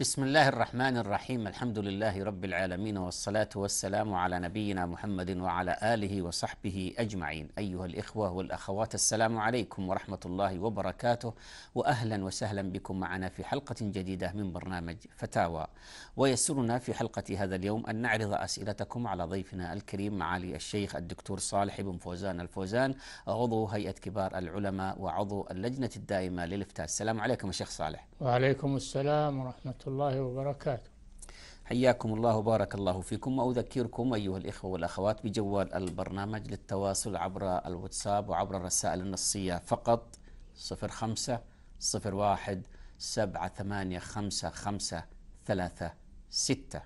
بسم الله الرحمن الرحيم الحمد لله رب العالمين والصلاة والسلام على نبينا محمد وعلى آله وصحبه أجمعين أيها الإخوة والأخوات السلام عليكم ورحمة الله وبركاته وأهلا وسهلا بكم معنا في حلقة جديدة من برنامج فتاوى ويسرنا في حلقة هذا اليوم أن نعرض أسئلتكم على ضيفنا الكريم معالي الشيخ الدكتور صالح بن فوزان الفوزان عضو هيئة كبار العلماء وعضو اللجنة الدائمة للإفتاء السلام عليكم يا شيخ صالح وعليكم السلام ورحمة الله الله وبركاته حياكم الله وبارك الله فيكم وأذكركم أيها الإخوة والأخوات بجوال البرنامج للتواصل عبر الواتساب وعبر الرسائل النصية فقط 05 01 سبعة ثمانية خمسة خمسة ثلاثة ستة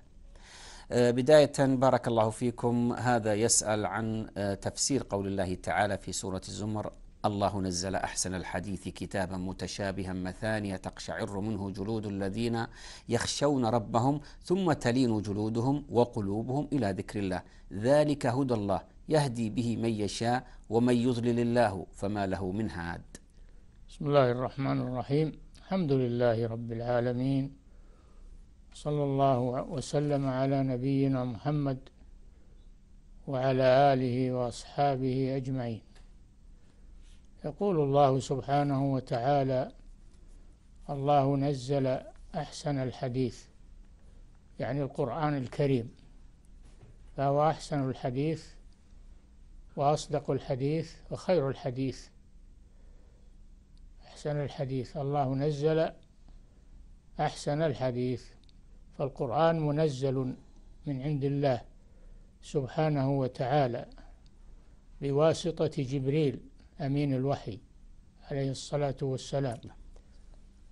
آه، بداية بارك الله فيكم هذا يسأل عن آه، تفسير قول الله تعالى في سورة الزمر الله نزل احسن الحديث كتابا متشابها مثانية تقشعر منه جلود الذين يخشون ربهم ثم تلين جلودهم وقلوبهم الى ذكر الله ذلك هدى الله يهدي به من يشاء ومن يضلل الله فما له من هاد. بسم الله الرحمن الرحيم الحمد لله رب العالمين صلى الله وسلم على نبينا محمد وعلى اله واصحابه اجمعين. يقول الله سبحانه وتعالى الله نزل أحسن الحديث يعني القرآن الكريم فهو أحسن الحديث وأصدق الحديث وخير الحديث أحسن الحديث الله نزل أحسن الحديث فالقرآن منزل من عند الله سبحانه وتعالى بواسطة جبريل أمين الوحي عليه الصلاة والسلام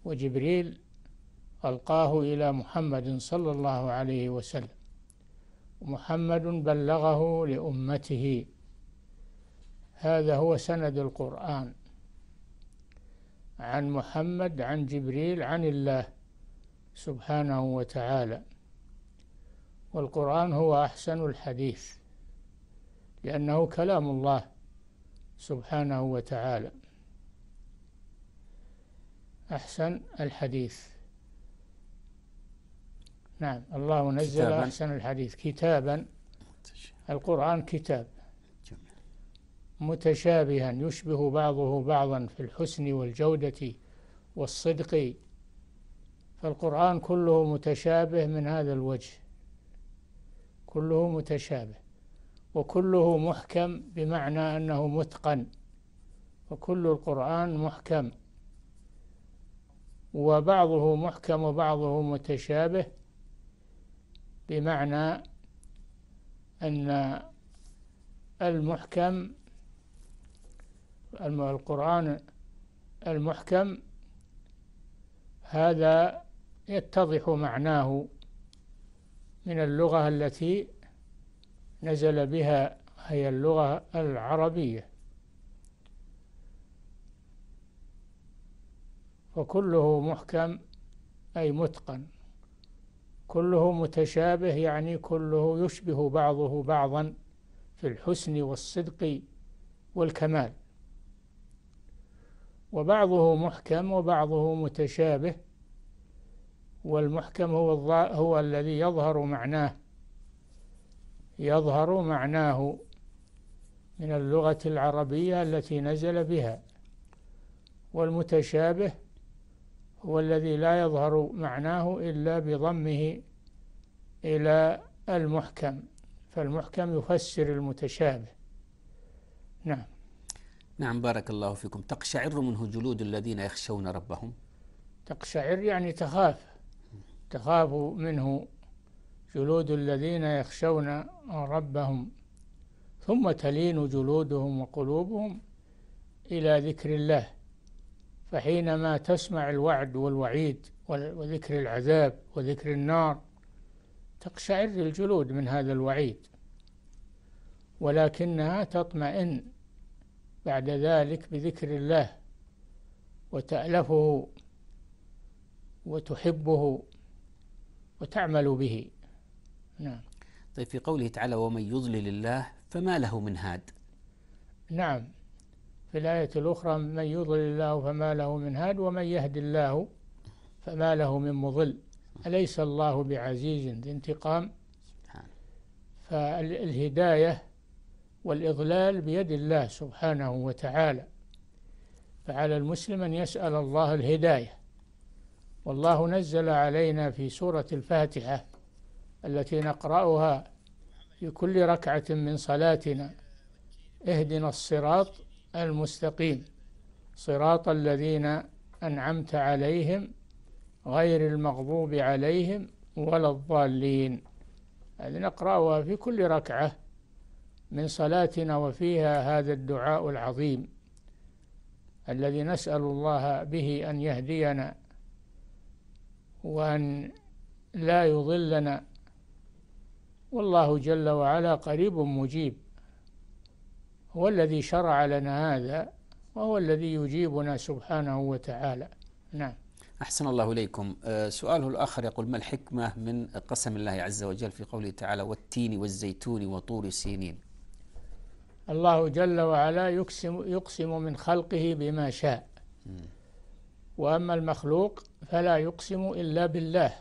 وجبريل ألقاه إلى محمد صلى الله عليه وسلم محمد بلغه لأمته هذا هو سند القرآن عن محمد عن جبريل عن الله سبحانه وتعالى والقرآن هو أحسن الحديث لأنه كلام الله سبحانه وتعالى أحسن الحديث نعم الله نزل كتاباً. أحسن الحديث كتابا القرآن كتاب متشابها يشبه بعضه بعضا في الحسن والجودة والصدق فالقرآن كله متشابه من هذا الوجه كله متشابه وكله محكم بمعنى أنه متقن وكل القرآن محكم وبعضه محكم وبعضه متشابه بمعنى أن المحكم القرآن المحكم هذا يتضح معناه من اللغة التي نزل بها هي اللغة العربية وكله محكم أي متقن كله متشابه يعني كله يشبه بعضه بعضا في الحسن والصدق والكمال وبعضه محكم وبعضه متشابه والمحكم هو هو الذي يظهر معناه يظهر معناه من اللغة العربية التي نزل بها والمتشابه هو الذي لا يظهر معناه إلا بضمه إلى المحكم فالمحكم يفسر المتشابه نعم نعم بارك الله فيكم تقشعر منه جلود الذين يخشون ربهم تقشعر يعني تخاف تخاف منه جلود الذين يخشون ربهم ثم تلين جلودهم وقلوبهم إلى ذكر الله فحينما تسمع الوعد والوعيد وذكر العذاب وذكر النار تقشعر الجلود من هذا الوعيد ولكنها تطمئن بعد ذلك بذكر الله وتألفه وتحبه وتعمل به نعم طيب في قوله تعالى ومن يضلل الله فما له من هاد نعم في الآية الأخرى من يضلل الله فما له من هاد ومن يهد الله فما له من مضل نعم. أليس الله بعزيز ذي انتقام فالهداية والإضلال بيد الله سبحانه وتعالى فعلى المسلم أن يسأل الله الهداية والله نزل علينا في سورة الفاتحة التي نقرأها في كل ركعة من صلاتنا اهدنا الصراط المستقيم صراط الذين أنعمت عليهم غير المغضوب عليهم ولا الضالين هذه نقرأها في كل ركعة من صلاتنا وفيها هذا الدعاء العظيم الذي نسأل الله به أن يهدينا وأن لا يضلنا والله جل وعلا قريب مجيب هو الذي شرع لنا هذا وهو الذي يجيبنا سبحانه وتعالى نعم أحسن الله إليكم أه، سؤاله الآخر يقول ما الحكمة من قسم الله عز وجل في قوله تعالى والتين والزيتون وطور السينين الله جل وعلا يقسم, يقسم من خلقه بما شاء وأما المخلوق فلا يقسم إلا بالله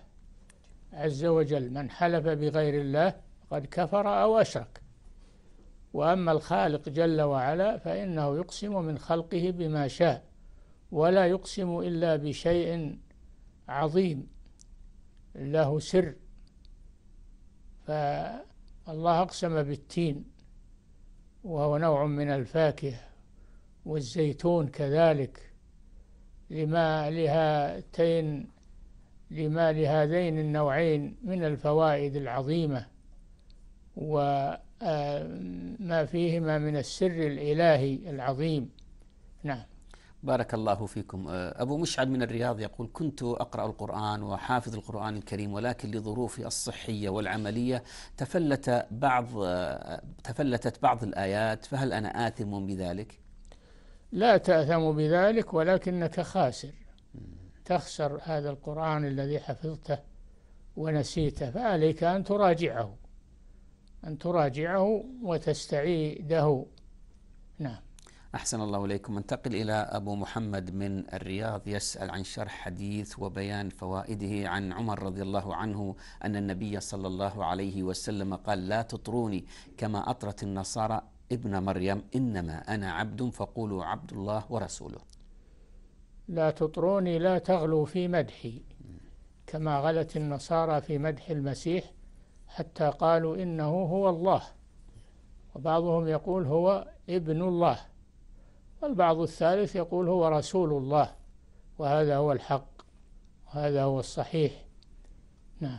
عز وجل من حلف بغير الله قد كفر أو أشرك وأما الخالق جل وعلا فإنه يقسم من خلقه بما شاء ولا يقسم إلا بشيء عظيم له سر فالله أقسم بالتين وهو نوع من الفاكهة والزيتون كذلك لما لهاتين لما لهذين النوعين من الفوائد العظيمة وما آه، فيهما من السر الإلهي العظيم نعم بارك الله فيكم آه، أبو مشعل من الرياض يقول كنت أقرأ القرآن وحافظ القرآن الكريم ولكن لظروفي الصحية والعملية تفلت بعض آه، تفلتت بعض الآيات فهل أنا آثم بذلك؟ لا تأثم بذلك ولكنك خاسر تخسر هذا القرآن الذي حفظته ونسيته فعليك أن تراجعه أن تراجعه وتستعيده نعم أحسن الله إليكم انتقل إلى أبو محمد من الرياض يسأل عن شرح حديث وبيان فوائده عن عمر رضي الله عنه أن النبي صلى الله عليه وسلم قال لا تطروني كما أطرت النصارى ابن مريم إنما أنا عبد فقولوا عبد الله ورسوله لا تطروني لا تغلو في مدحي كما غلت النصارى في مدح المسيح حتى قالوا إنه هو الله وبعضهم يقول هو ابن الله والبعض الثالث يقول هو رسول الله وهذا هو الحق وهذا هو الصحيح نعم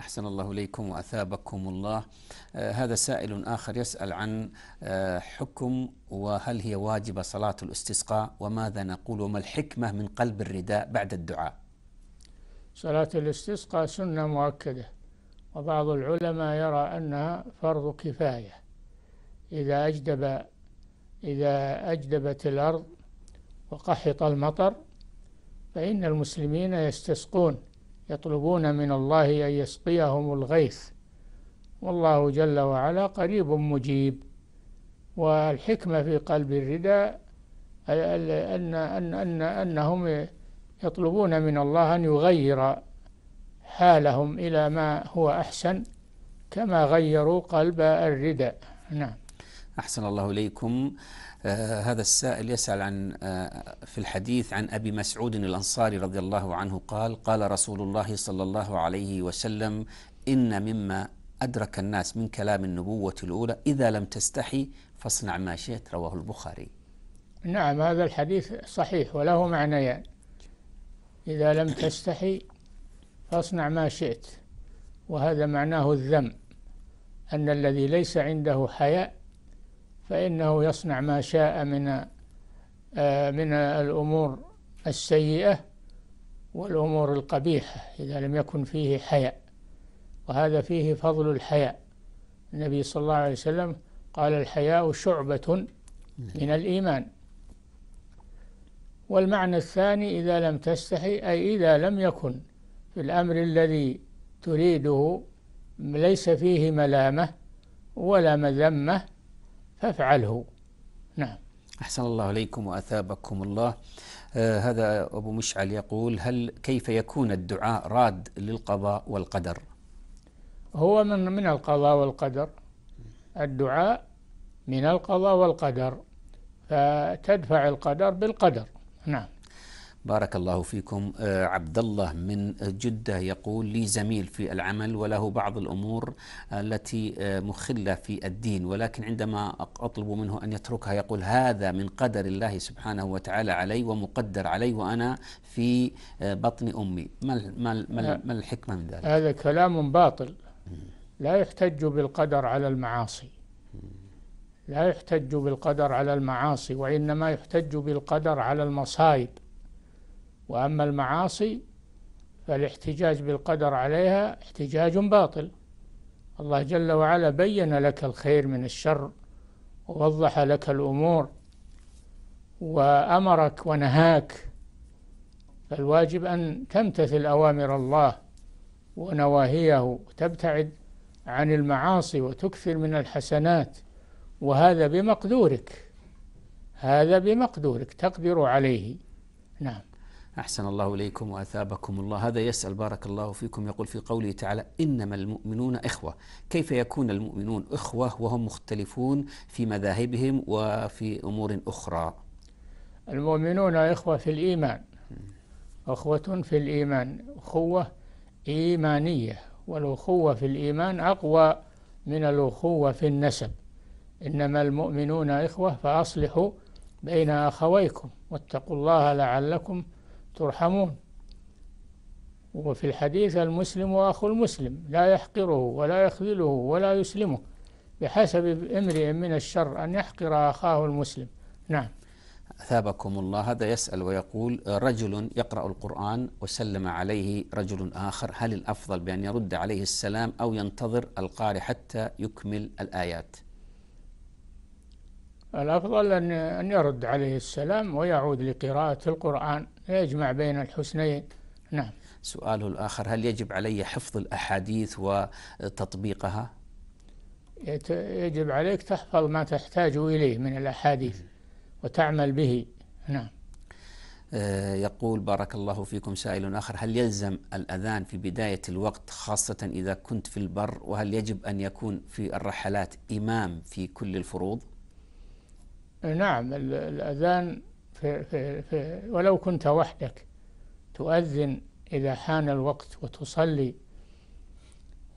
أحسن الله إليكم وأثابكم الله آه هذا سائل آخر يسأل عن آه حكم وهل هي واجبة صلاة الاستسقاء وماذا نقول وما الحكمة من قلب الرداء بعد الدعاء صلاة الاستسقاء سنة مؤكدة وبعض العلماء يرى أنها فرض كفاية إذا أجدب إذا أجدبت الأرض وقحط المطر فإن المسلمين يستسقون يطلبون من الله أن يسقيهم الغيث والله جل وعلا قريب مجيب والحكمة في قلب الرداء أن, أن, أن أنهم يطلبون من الله أن يغير حالهم إلى ما هو أحسن كما غيروا قلب الرداء نعم أحسن الله إليكم آه، هذا السائل يسأل عن آه، في الحديث عن أبي مسعود الأنصاري رضي الله عنه قال قال رسول الله صلى الله عليه وسلم إن مما أدرك الناس من كلام النبوة الأولى إذا لم تستحي فاصنع ما شئت رواه البخاري نعم هذا الحديث صحيح وله معنيان يعني إذا لم تستحي فاصنع ما شئت وهذا معناه الذم أن الذي ليس عنده حياء فإنه يصنع ما شاء من آه، من الأمور السيئة والأمور القبيحة إذا لم يكن فيه حياء وهذا فيه فضل الحياء النبي صلى الله عليه وسلم قال الحياء شعبة من الإيمان والمعنى الثاني إذا لم تستحي أي إذا لم يكن في الأمر الذي تريده ليس فيه ملامة ولا مذمة فافعله نعم أحسن الله عليكم وأثابكم الله آه هذا أبو مشعل يقول هل كيف يكون الدعاء راد للقضاء والقدر هو من من القضاء والقدر الدعاء من القضاء والقدر فتدفع القدر بالقدر نعم بارك الله فيكم آه، عبد الله من جدة يقول لي زميل في العمل وله بعض الأمور التي آه، مخلة في الدين ولكن عندما أطلب منه أن يتركها يقول هذا من قدر الله سبحانه وتعالى علي ومقدر علي وأنا في آه، بطن أمي ما, ما, ما, الحكمة من ذلك هذا كلام باطل لا يحتج بالقدر على المعاصي لا يحتج بالقدر على المعاصي وإنما يحتج بالقدر على المصائب وأما المعاصي فالاحتجاج بالقدر عليها احتجاج باطل الله جل وعلا بين لك الخير من الشر ووضح لك الأمور وأمرك ونهاك فالواجب أن تمتثل أوامر الله ونواهيه وتبتعد عن المعاصي وتكثر من الحسنات وهذا بمقدورك هذا بمقدورك تقدر عليه نعم أحسن الله إليكم وأثابكم الله هذا يسأل بارك الله فيكم يقول في قوله تعالى إنما المؤمنون إخوة كيف يكون المؤمنون إخوة وهم مختلفون في مذاهبهم وفي أمور أخرى المؤمنون إخوة في الإيمان أخوة في الإيمان أخوة إيمانية والأخوة في الإيمان أقوى من الأخوة في النسب إنما المؤمنون إخوة فأصلحوا بين أخويكم واتقوا الله لعلكم ترحمون وفي الحديث المسلم أخو المسلم لا يحقره ولا يخذله ولا يسلمه بحسب امرئ من الشر أن يحقر أخاه المسلم نعم أثابكم الله هذا يسأل ويقول رجل يقرأ القرآن وسلم عليه رجل آخر هل الأفضل بأن يرد عليه السلام أو ينتظر القارئ حتى يكمل الآيات الأفضل أن أن يرد عليه السلام ويعود لقراءة القرآن يجمع بين الحسنين نعم سؤاله الآخر هل يجب علي حفظ الأحاديث وتطبيقها؟ يجب عليك تحفظ ما تحتاج إليه من الأحاديث وتعمل به نعم آه، يقول بارك الله فيكم سائل آخر هل يلزم الأذان في بداية الوقت خاصة إذا كنت في البر وهل يجب أن يكون في الرحلات إمام في كل الفروض إيه، نعم الأذان في في في ولو كنت وحدك تؤذن إذا حان الوقت وتصلي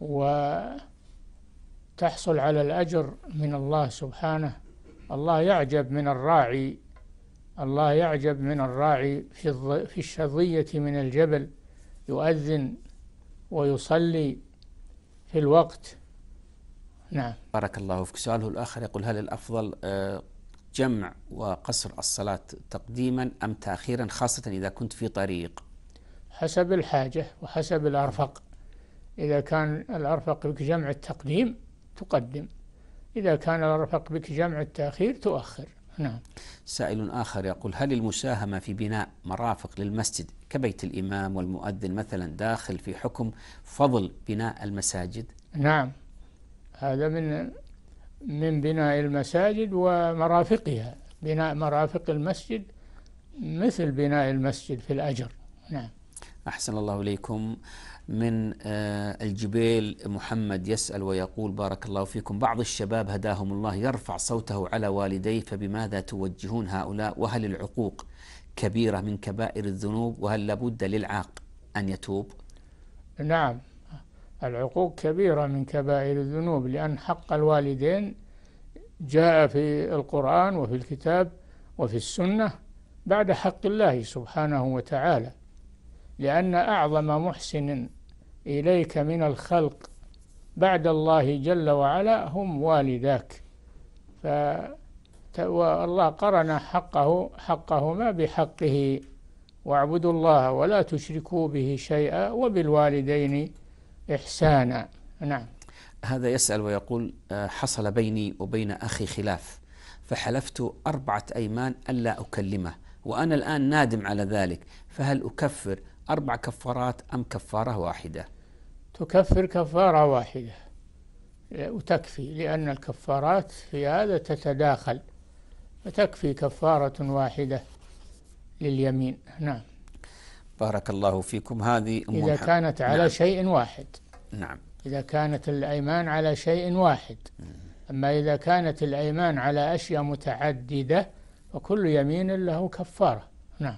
وتحصل على الأجر من الله سبحانه الله يعجب من الراعي الله يعجب من الراعي في في الشظية من الجبل يؤذن ويصلي في الوقت نعم بارك الله فيك سؤاله الآخر يقول هل الأفضل آه، جمع وقصر الصلاة تقديما أم تأخيرا خاصة إذا كنت في طريق حسب الحاجة وحسب الأرفق إذا كان الأرفق بك جمع التقديم تقدم إذا كان الأرفق بك جمع التأخير تؤخر نعم سائل آخر يقول هل المساهمة في بناء مرافق للمسجد كبيت الإمام والمؤذن مثلا داخل في حكم فضل بناء المساجد نعم هذا من من بناء المساجد ومرافقها بناء مرافق المسجد مثل بناء المسجد في الأجر نعم أحسن الله إليكم من آه، الجبيل محمد يسأل ويقول بارك الله فيكم بعض الشباب هداهم الله يرفع صوته على والديه فبماذا توجهون هؤلاء وهل العقوق كبيرة من كبائر الذنوب وهل لابد للعاق أن يتوب نعم العقوق كبيرة من كبائر الذنوب لأن حق الوالدين جاء في القرآن وفي الكتاب وفي السنة بعد حق الله سبحانه وتعالى لأن أعظم محسن إليك من الخلق بعد الله جل وعلا هم والداك ف والله قرن حقه حقهما بحقه واعبدوا الله ولا تشركوا به شيئا وبالوالدين إحسانا نعم هذا يسأل ويقول آه، حصل بيني وبين أخي خلاف فحلفت أربعة أيمان ألا أكلمه وأنا الآن نادم على ذلك فهل أكفر أربع كفارات أم كفارة واحدة تكفر كفارة واحدة وتكفي لأن الكفارات في هذا تتداخل فتكفي كفارة واحدة لليمين نعم بارك الله فيكم هذه أم إذا كانت على نعم. شيء واحد نعم إذا كانت الأيمان على شيء واحد أما إذا كانت الأيمان على أشياء متعددة وكل يمين له كفارة نعم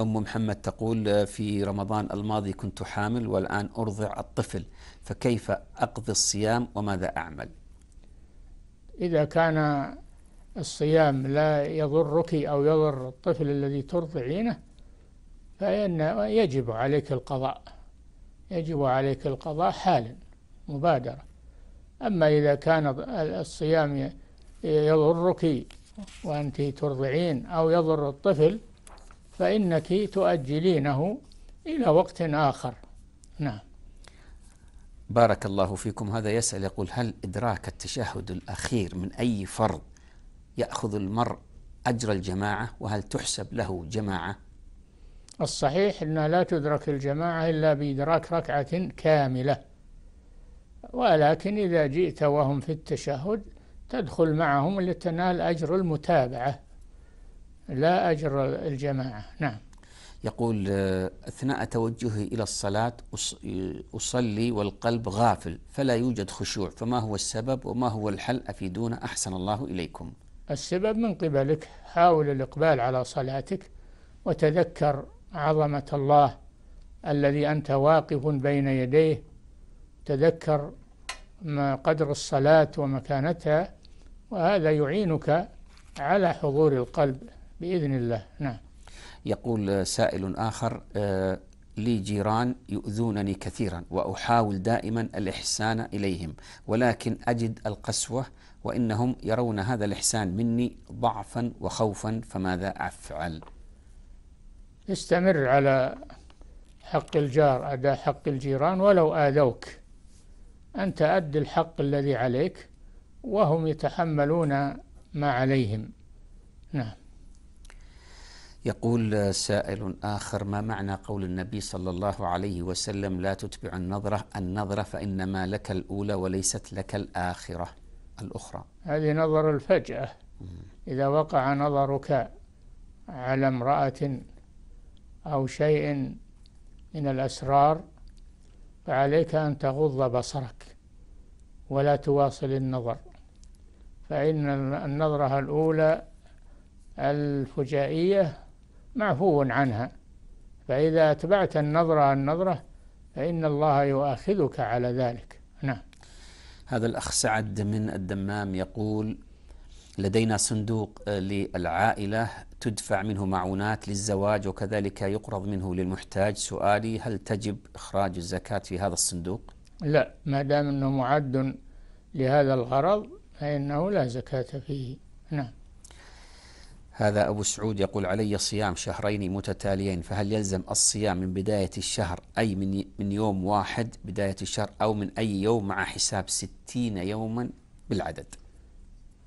أم محمد تقول في رمضان الماضي كنت حامل والآن أرضع الطفل فكيف أقضي الصيام وماذا أعمل إذا كان الصيام لا يضرك أو يضر الطفل الذي ترضعينه فإن يجب عليك القضاء يجب عليك القضاء حالا مبادرة أما إذا كان الصيام يضرك وأنت ترضعين أو يضر الطفل فإنك تؤجلينه إلى وقت آخر نعم بارك الله فيكم هذا يسأل يقول هل إدراك التشهد الأخير من أي فرض يأخذ المرء أجر الجماعة وهل تحسب له جماعة الصحيح أنها لا تدرك الجماعة إلا بإدراك ركعة كاملة ولكن إذا جئت وهم في التشهد تدخل معهم لتنال أجر المتابعة لا أجر الجماعة نعم يقول آه، أثناء توجهي إلى الصلاة أصلي والقلب غافل فلا يوجد خشوع فما هو السبب وما هو الحل أفيدونا أحسن الله إليكم السبب من قبلك حاول الإقبال على صلاتك وتذكر عظمة الله الذي أنت واقف بين يديه تذكر ما قدر الصلاة ومكانتها وهذا يعينك على حضور القلب بإذن الله نعم يقول سائل آخر آه، لي جيران يؤذونني كثيرا وأحاول دائما الإحسان إليهم ولكن أجد القسوة وإنهم يرون هذا الإحسان مني ضعفا وخوفا فماذا أفعل؟ استمر على حق الجار أداء حق الجيران ولو آذوك أن أد الحق الذي عليك وهم يتحملون ما عليهم نعم يقول سائل آخر ما معنى قول النبي صلى الله عليه وسلم لا تتبع النظرة النظرة فإنما لك الأولى وليست لك الآخرة الأخرى هذه نظر الفجأة إذا وقع نظرك على امرأة أو شيء من الأسرار فعليك أن تغض بصرك ولا تواصل النظر فإن النظرة الأولى الفجائية معفو عنها فإذا أتبعت النظرة النظرة فإن الله يؤاخذك على ذلك نعم هذا الأخ سعد من الدمام يقول لدينا صندوق آه، للعائلة تدفع منه معونات للزواج وكذلك يقرض منه للمحتاج سؤالي هل تجب إخراج الزكاة في هذا الصندوق؟ لا ما دام أنه معد لهذا الغرض فإنه لا زكاة فيه نعم هذا أبو سعود يقول علي صيام شهرين متتاليين فهل يلزم الصيام من بداية الشهر أي من, من يوم واحد بداية الشهر أو من أي يوم مع حساب ستين يوما بالعدد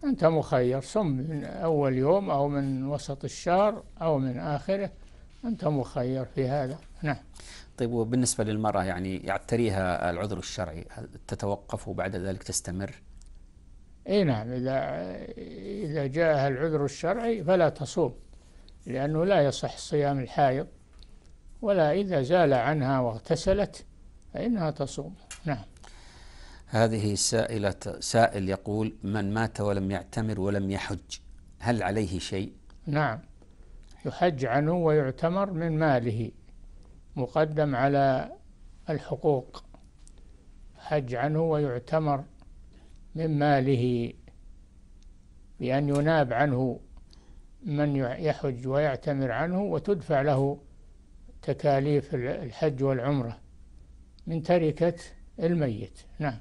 أنت مخير صم من أول يوم أو من وسط الشهر أو من آخره أنت مخير في هذا نعم طيب وبالنسبة للمرأة يعني يعتريها العذر الشرعي هل تتوقف وبعد ذلك تستمر؟ اي نعم إذا إذا جاءها العذر الشرعي فلا تصوم لأنه لا يصح صيام الحائض ولا إذا زال عنها واغتسلت فإنها تصوم نعم هذه سائلة سائل يقول من مات ولم يعتمر ولم يحج هل عليه شيء؟ نعم يحج عنه ويعتمر من ماله مقدم على الحقوق حج عنه ويعتمر من ماله بأن يناب عنه من يحج ويعتمر عنه وتدفع له تكاليف الحج والعمرة من تركة الميت نعم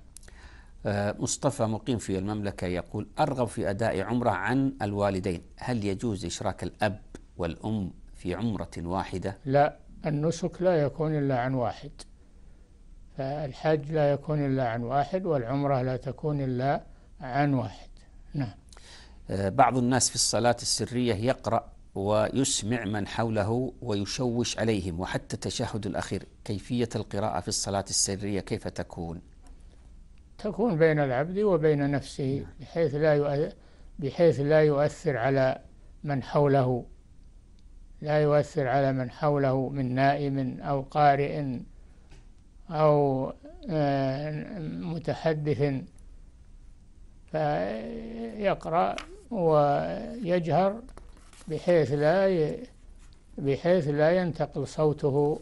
مصطفى مقيم في المملكة يقول أرغب في أداء عمرة عن الوالدين هل يجوز إشراك الأب والأم في عمرة واحدة؟ لا النسك لا يكون إلا عن واحد فالحج لا يكون إلا عن واحد والعمرة لا تكون إلا عن واحد نعم آه، بعض الناس في الصلاة السرية يقرأ ويسمع من حوله ويشوش عليهم وحتى التشهد الأخير كيفية القراءة في الصلاة السرية كيف تكون؟ تكون بين العبد وبين نفسه نعم. بحيث لا بحيث لا يؤثر على من حوله لا يؤثر على من حوله من نائم أو قارئ أو آه، متحدث فيقرأ ويجهر بحيث لا بحيث لا ينتقل صوته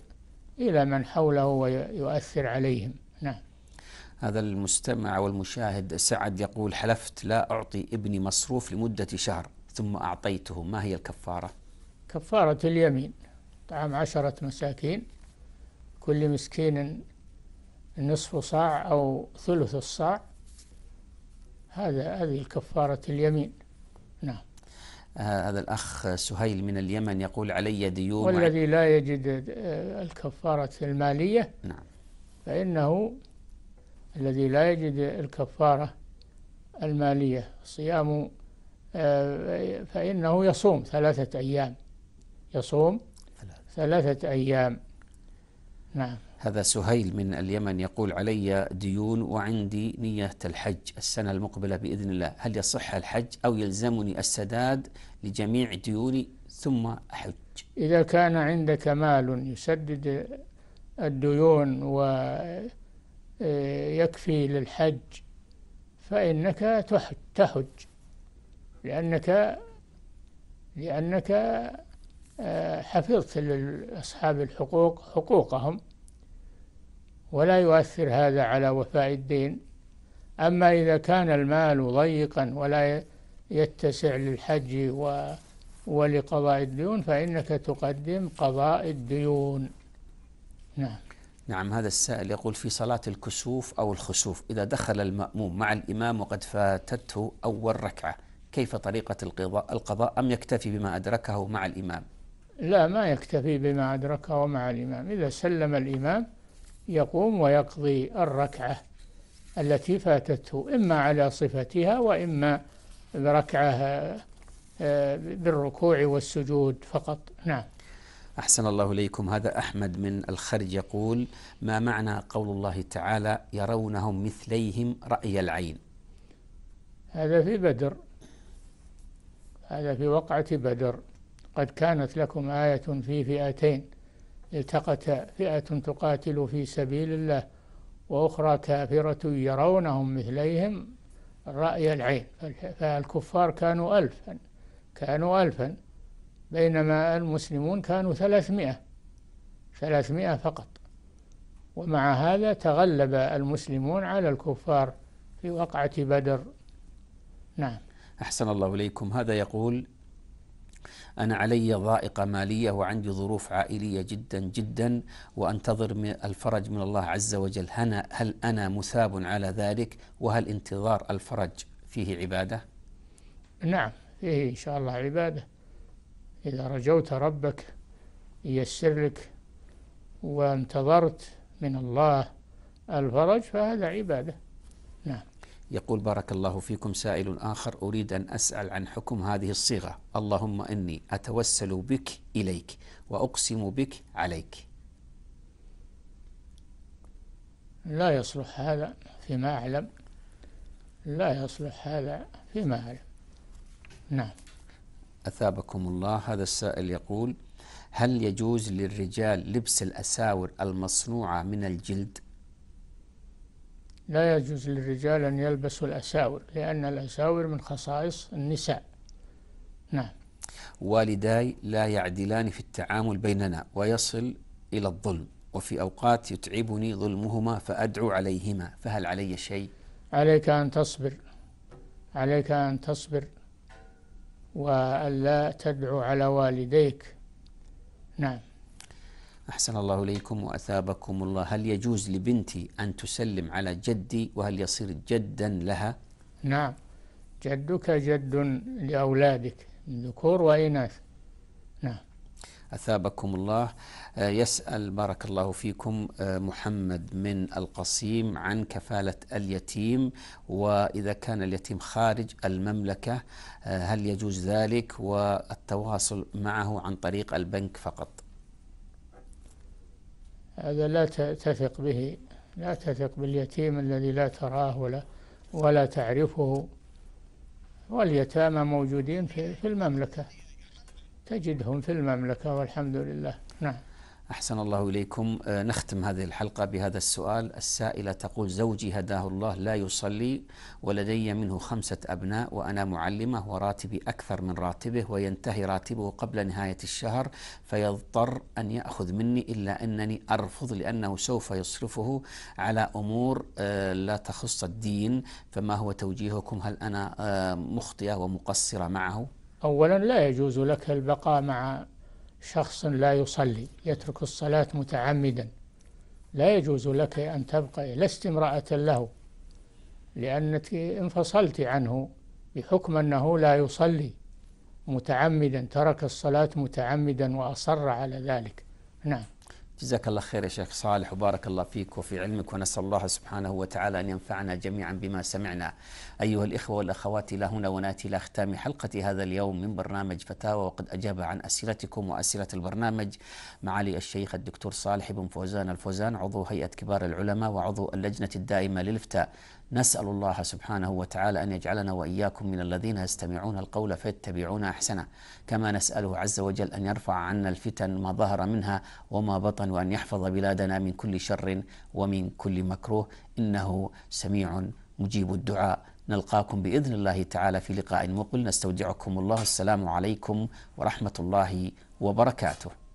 إلى من حوله ويؤثر عليهم هذا المستمع والمشاهد سعد يقول حلفت لا أعطي ابني مصروف لمدة شهر ثم أعطيته ما هي الكفارة كفارة اليمين طعام عشرة مساكين كل مسكين نصف صاع أو ثلث الصاع هذا هذه كفارة اليمين نعم آه، هذا الأخ سهيل من اليمن يقول علي ديون والذي لا يجد آه، الكفارة المالية نعم فإنه الذي لا يجد الكفارة المالية صيام آه، فإنه يصوم ثلاثة أيام يصوم ثلاثة أيام نعم هذا سهيل من اليمن يقول علي ديون وعندي نية الحج السنة المقبلة بإذن الله هل يصح الحج أو يلزمني السداد لجميع ديوني ثم أحج إذا كان عندك مال يسدد الديون و آه، يكفي للحج فإنك تحج لأنك لأنك آه، حفظت لأصحاب الحقوق حقوقهم ولا يؤثر هذا على وفاء الدين أما إذا كان المال ضيقا ولا يتسع للحج و ولقضاء الديون فإنك تقدم قضاء الديون نعم نعم هذا السائل يقول في صلاة الكسوف أو الخسوف إذا دخل المأموم مع الإمام وقد فاتته أول ركعة كيف طريقة القضاء, القضاء أم يكتفي بما أدركه مع الإمام لا ما يكتفي بما أدركه مع الإمام إذا سلم الإمام يقوم ويقضي الركعة التي فاتته إما على صفتها وإما بركعة آه، بالركوع والسجود فقط نعم أحسن الله إليكم هذا أحمد من الخرج يقول ما معنى قول الله تعالى يرونهم مثليهم رأي العين هذا في بدر هذا في وقعة بدر قد كانت لكم آية في فئتين التقت فئة تقاتل في سبيل الله وأخرى كافرة يرونهم مثليهم رأي العين فالكفار كانوا ألفا كانوا ألفا بينما المسلمون كانوا ثلاثمائة ثلاثمائة فقط ومع هذا تغلب المسلمون على الكفار في وقعة بدر نعم أحسن الله إليكم هذا يقول أنا علي ضائقة مالية وعندي ظروف عائلية جدا جدا وأنتظر من الفرج من الله عز وجل هنا هل أنا مثاب على ذلك وهل انتظار الفرج فيه عبادة؟ نعم فيه إن شاء الله عبادة إذا رجوت ربك ييسر لك وانتظرت من الله الفرج فهذا عبادة نعم يقول بارك الله فيكم سائل آخر أريد أن أسأل عن حكم هذه الصيغة اللهم إني أتوسل بك إليك وأقسم بك عليك لا يصلح هذا فيما أعلم لا يصلح هذا فيما أعلم نعم أثابكم الله هذا السائل يقول هل يجوز للرجال لبس الأساور المصنوعة من الجلد لا يجوز للرجال أن يلبسوا الأساور لأن الأساور من خصائص النساء نعم والداي لا يعدلان في التعامل بيننا ويصل إلى الظلم وفي أوقات يتعبني ظلمهما فأدعو عليهما فهل علي شيء عليك أن تصبر عليك أن تصبر وألا تدعو على والديك نعم أحسن الله إليكم وأثابكم الله هل يجوز لبنتي أن تسلم على جدي وهل يصير جدا لها نعم جدك جد لأولادك ذكور وإناث أثابكم الله آه، يسأل بارك الله فيكم آه، محمد من القصيم عن كفالة اليتيم وإذا كان اليتيم خارج المملكة آه، هل يجوز ذلك والتواصل معه عن طريق البنك فقط هذا لا تثق به لا تثق باليتيم الذي لا تراه ولا ولا تعرفه واليتامى موجودين في المملكه تجدهم في المملكة والحمد لله نعم أحسن الله إليكم آه، نختم هذه الحلقة بهذا السؤال السائلة تقول زوجي هداه الله لا يصلي ولدي منه خمسة أبناء وأنا معلمة وراتبي أكثر من راتبه وينتهي راتبه قبل نهاية الشهر فيضطر أن يأخذ مني إلا أنني أرفض لأنه سوف يصرفه على أمور آه، لا تخص الدين فما هو توجيهكم هل أنا آه، مخطئة ومقصرة معه؟ أولا لا يجوز لك البقاء مع شخص لا يصلي يترك الصلاة متعمدا لا يجوز لك أن تبقى لست امرأة له لأنك انفصلت عنه بحكم أنه لا يصلي متعمدا ترك الصلاة متعمدا وأصر على ذلك نعم جزاك الله خير يا شيخ صالح وبارك الله فيك وفي علمك ونسأل الله سبحانه وتعالى أن ينفعنا جميعا بما سمعنا أيها الإخوة والأخوات إلى هنا وناتي إلى ختام حلقة هذا اليوم من برنامج فتاوى وقد أجاب عن أسئلتكم وأسئلة البرنامج معالي الشيخ الدكتور صالح بن فوزان الفوزان عضو هيئة كبار العلماء وعضو اللجنة الدائمة للفتاء نسأل الله سبحانه وتعالى أن يجعلنا وإياكم من الذين يستمعون القول فيتبعون أحسنه كما نسأله عز وجل أن يرفع عنا الفتن ما ظهر منها وما بطن وأن يحفظ بلادنا من كل شر ومن كل مكروه إنه سميع مجيب الدعاء نلقاكم بإذن الله تعالى في لقاء مقبل نستودعكم الله السلام عليكم ورحمة الله وبركاته